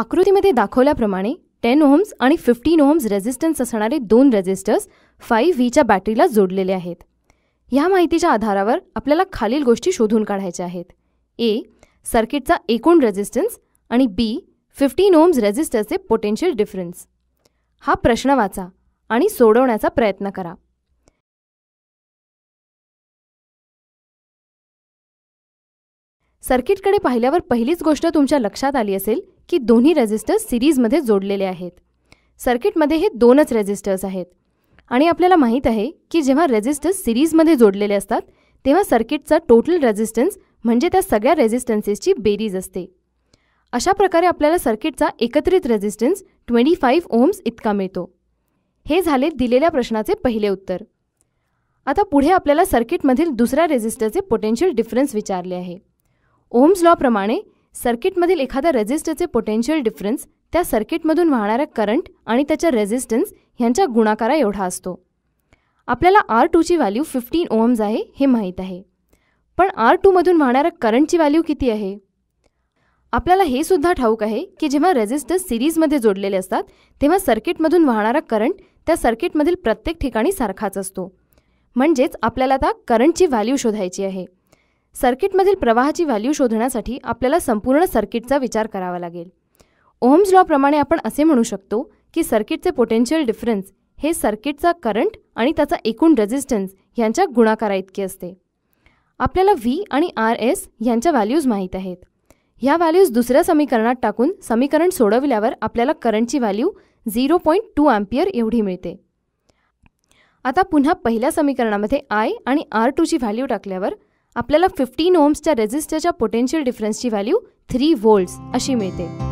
आकृतीमध्ये दाखवल्याप्रमाणे ten ohms आणि फिफ्टीन ओहम्स रेझिस्टन्स असणारे दोन रेझिस्टर्स फाईव्ह व्हीच्या बॅटरीला जोडलेले आहेत ह्या माहितीच्या आधारावर आपल्याला खालील गोष्टी शोधून काढायच्या आहेत ए सर्किटचा एकूण रेझिस्टन्स आणि बी फिफ्टीन ओम्स रेझिस्टरचे पोटेन्शियल डिफरन्स हा प्रश्न वाचा आणि सोडवण्याचा प्रयत्न करा सर्किटकडे पाहिल्यावर पहिलीच गोष्ट तुमच्या लक्षात आली असेल की दोन्ही रेझिस्टर्स सिरीजमध्ये जोडलेले आहेत सर्किटमध्ये हे दोनच रेझिस्टर्स आहेत आणि आपल्याला माहीत आहे की जेव्हा रेझिस्टर्स सिरीजमध्ये जोडलेले असतात तेव्हा सर्किटचा टोटल रेझिस्टन्स म्हणजे त्या सगळ्या रेझिस्टन्सेसची बेरीज असते अशा प्रकारे आपल्याला सर्किटचा एकत्रित रेझिस्टन्स ट्वेंटी फाईव्ह ओम्स इतका मिळतो हे झाले दिलेल्या प्रश्नाचे पहिले उत्तर आता पुढे आपल्याला सर्किटमधील दुसऱ्या रेझिस्टरचे पोटेन्शियल डिफरन्स विचारले आहे ओम्स लॉप्रमाणे सर्किटमधील एखाद्या रेझिस्टरचे पोटेन्शियल डिफरन्स त्या सर्किटमधून वाहणाऱ्या करंट आणि त्याच्या रेझिस्टन्स ह्यांच्या गुणाकारा एवढा असतो आपल्याला आर टूची व्हॅल्यू फिफ्टीन ओम्स आहे हे माहीत आहे पण आर टूमधून वाहणाऱ्या करंटची व्हॅल्यू किती आहे आपल्याला हे सुद्धा ठाऊक आहे की जेव्हा रेझिस्टर्स सिरीजमध्ये जोडलेले असतात तेव्हा सर्किटमधून वाहणारा करंट त्या सर्किटमधील प्रत्येक ठिकाणी सारखाच असतो म्हणजेच आपल्याला आता करंटची व्हॅल्यू शोधायची आहे सर्किटमधील प्रवाहाची व्हॅल्यू शोधण्यासाठी आपल्याला संपूर्ण सर्किटचा विचार करावा लागेल ओहम्स लॉप्रमाणे आपण असे म्हणू शकतो की सर्किटचे पोटेन्शियल डिफरन्स हे सर्किटचा करंट आणि त्याचा एकूण रेझिस्टन्स यांच्या गुणाकाराइतके असते आपल्याला व्ही आणि आर एस यांच्या व्हॅल्यूज माहीत आहेत ह्या व्हॅल्यूज दुसऱ्या समीकरणात टाकून समीकरण सोडविल्यावर आपल्याला करंटची value zero point two ampere एवढी मिळते आता पुन्हा पहिल्या समीकरणामध्ये आय आणि आर टूची व्हॅल्यू टाकल्यावर आपल्याला फिफ्टीन ओम्सच्या रेझिस्टरच्या पोटेन्शियल डिफरन्सची व्हॅल्यू थ्री व्होल्ट्स अशी मिळते